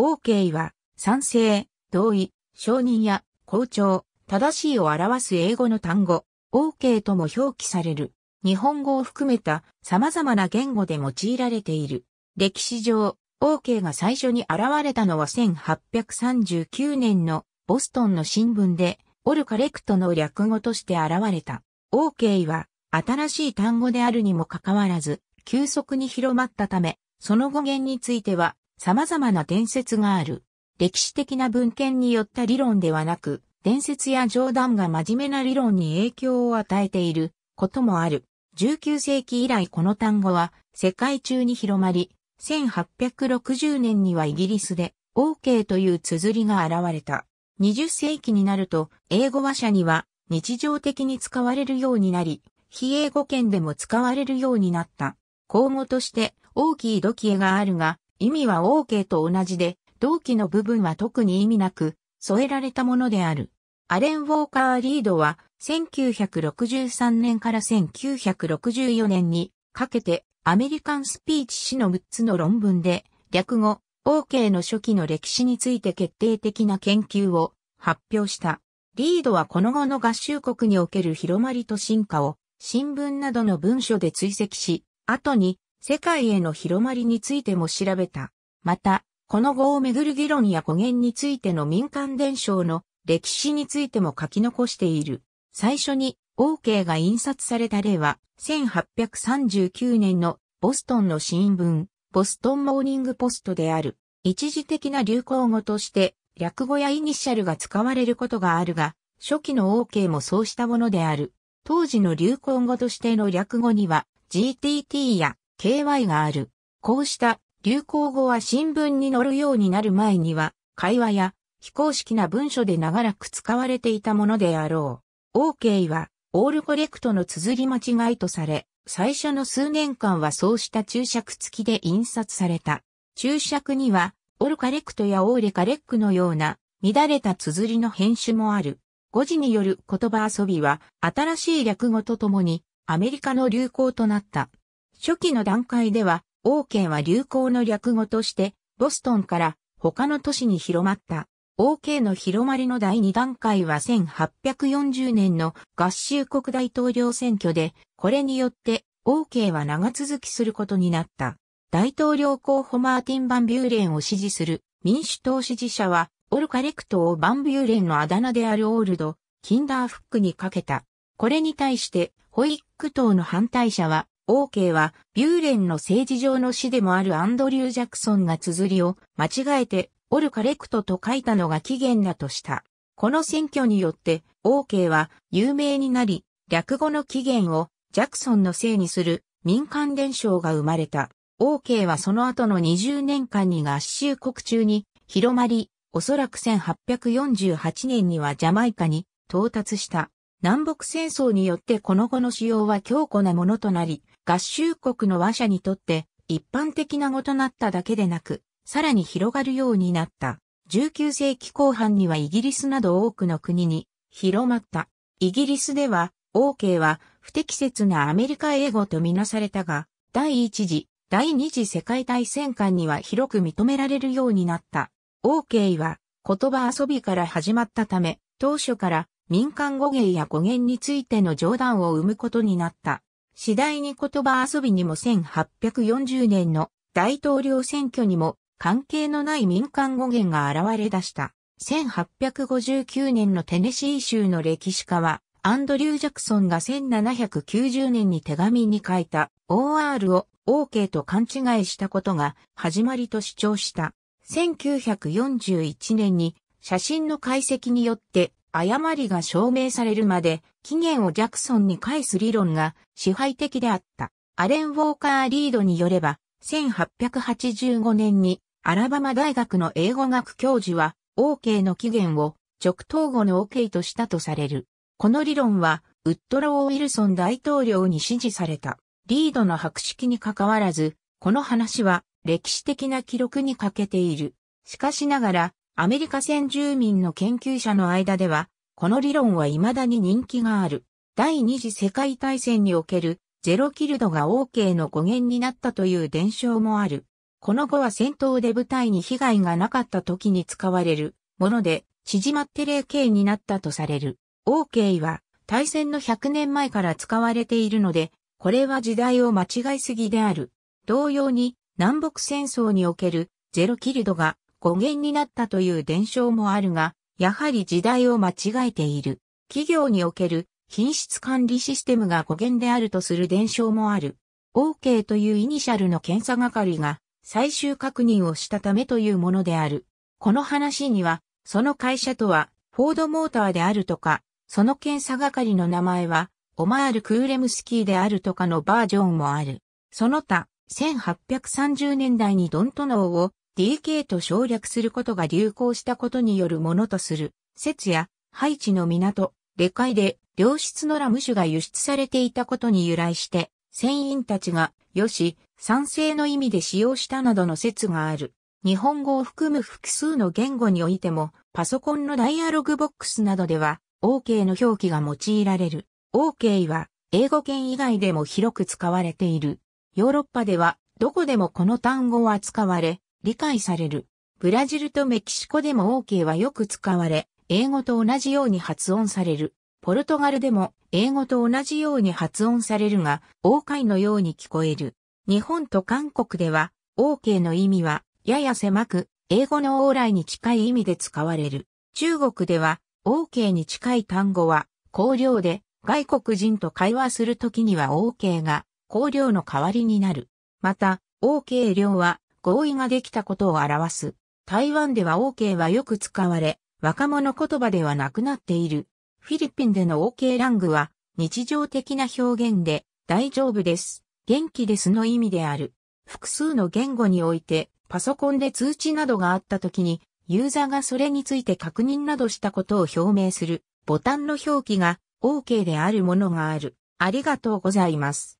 OK は、賛成、同意、承認や、好調、正しいを表す英語の単語、OK とも表記される。日本語を含めた様々な言語で用いられている。歴史上、OK が最初に現れたのは1839年のボストンの新聞で、オルカレクトの略語として現れた。OK は新しい単語であるにもかかわらず、急速に広まったため、その語源については様々な伝説がある。歴史的な文献によった理論ではなく、伝説や冗談が真面目な理論に影響を与えていることもある。19世紀以来この単語は世界中に広まり、1860年にはイギリスで OK という綴りが現れた。20世紀になると英語話者には日常的に使われるようになり、非英語圏でも使われるようになった。口語として大きい土器絵があるが、意味は OK と同じで、同期の部分は特に意味なく、添えられたものである。アレン・ウォーカー・リードは、1963年から1964年にかけて、アメリカンスピーチ誌の6つの論文で、略語、OK の初期の歴史について決定的な研究を発表した。リードはこの後の合衆国における広まりと進化を新聞などの文書で追跡し、後に世界への広まりについても調べた。また、この語をめぐる議論や語源についての民間伝承の歴史についても書き残している。最初に OK が印刷された例は、1839年のボストンの新聞、ボストンモーニングポストである。一時的な流行語として、略語やイニシャルが使われることがあるが、初期の OK もそうしたものである。当時の流行語としての略語には、GTT や KY がある。こうした流行語は新聞に載るようになる前には、会話や非公式な文書で長らく使われていたものであろう。OK は、オールコレクトの綴り間違いとされ、最初の数年間はそうした注釈付きで印刷された。注釈には、オルカレクトやオーレカレックのような、乱れた綴りの編集もある。語字による言葉遊びは、新しい略語とともに、アメリカの流行となった。初期の段階では、王ーは流行の略語として、ボストンから他の都市に広まった。ケーの広まりの第2段階は1840年の合衆国大統領選挙で、これによってケーは長続きすることになった。大統領候補マーティン・バンビューレンを支持する民主党支持者は、オルカレクトをバンビューレンのあだ名であるオールド、キンダーフックにかけた。これに対して、ホイック党の反対者は、オーケーは、ビューレンの政治上の死でもあるアンドリュー・ジャクソンが綴りを間違えて、オルカレクトと書いたのが起源だとした。この選挙によって、オーケーは有名になり、略語の起源をジャクソンのせいにする民間伝承が生まれた。オーケーはその後の20年間に合衆国中に広まり、おそらく1848年にはジャマイカに到達した。南北戦争によってこの後の使用は強固なものとなり、合衆国の和者にとって一般的な語となっただけでなく、さらに広がるようになった。19世紀後半にはイギリスなど多くの国に広まった。イギリスでは、OK は不適切なアメリカ英語とみなされたが、第一次、第二次世界大戦間には広く認められるようになった。OK は言葉遊びから始まったため、当初から民間語芸や語源についての冗談を生むことになった。次第に言葉遊びにも1840年の大統領選挙にも関係のない民間語源が現れ出した。1859年のテネシー州の歴史家は、アンドリュー・ジャクソンが1790年に手紙に書いた OR を OK と勘違いしたことが始まりと主張した。1941年に写真の解析によって誤りが証明されるまで期限をジャクソンに返す理論が支配的であった。アレン・ウォーカー・リードによれば、1885年にアラバマ大学の英語学教授は OK の起源を直統語の OK としたとされる。この理論はウッドロー・ウィルソン大統領に支持された。リードの博識に関わらず、この話は歴史的な記録に欠けている。しかしながら、アメリカ先住民の研究者の間では、この理論は未だに人気がある。第二次世界大戦におけるゼロキルドが OK の語源になったという伝承もある。この後は戦闘で部隊に被害がなかった時に使われるもので、縮まって0形になったとされる。OK は大戦の100年前から使われているので、これは時代を間違いすぎである。同様に南北戦争におけるゼロキルドが語源になったという伝承もあるが、やはり時代を間違えている。企業における品質管理システムが語源であるとする伝承もある。OK というイニシャルの検査係が最終確認をしたためというものである。この話には、その会社とは、フォードモーターであるとか、その検査係の名前は、オマール・クーレムスキーであるとかのバージョンもある。その他、1830年代にドントノーを DK と省略することが流行したことによるものとする、説や、ハイチの港、レカイで、良質のラム酒が輸出されていたことに由来して、船員たちが、よし、賛成の意味で使用したなどの説がある。日本語を含む複数の言語においても、パソコンのダイアログボックスなどでは、OK の表記が用いられる。OK は、英語圏以外でも広く使われている。ヨーロッパでは、どこでもこの単語は使われ、理解される。ブラジルとメキシコでも OK はよく使われ、英語と同じように発音される。ポルトガルでも英語と同じように発音されるが、OK のように聞こえる。日本と韓国では OK の意味はやや狭く、英語の往来に近い意味で使われる。中国では OK に近い単語は香料で外国人と会話するときには OK が香料の代わりになる。また、OK 量は合意ができたことを表す。台湾では OK はよく使われ、若者言葉ではなくなっている。フィリピンでの OK ラングは日常的な表現で大丈夫です。元気ですの意味である。複数の言語においてパソコンで通知などがあった時にユーザーがそれについて確認などしたことを表明するボタンの表記が OK であるものがある。ありがとうございます。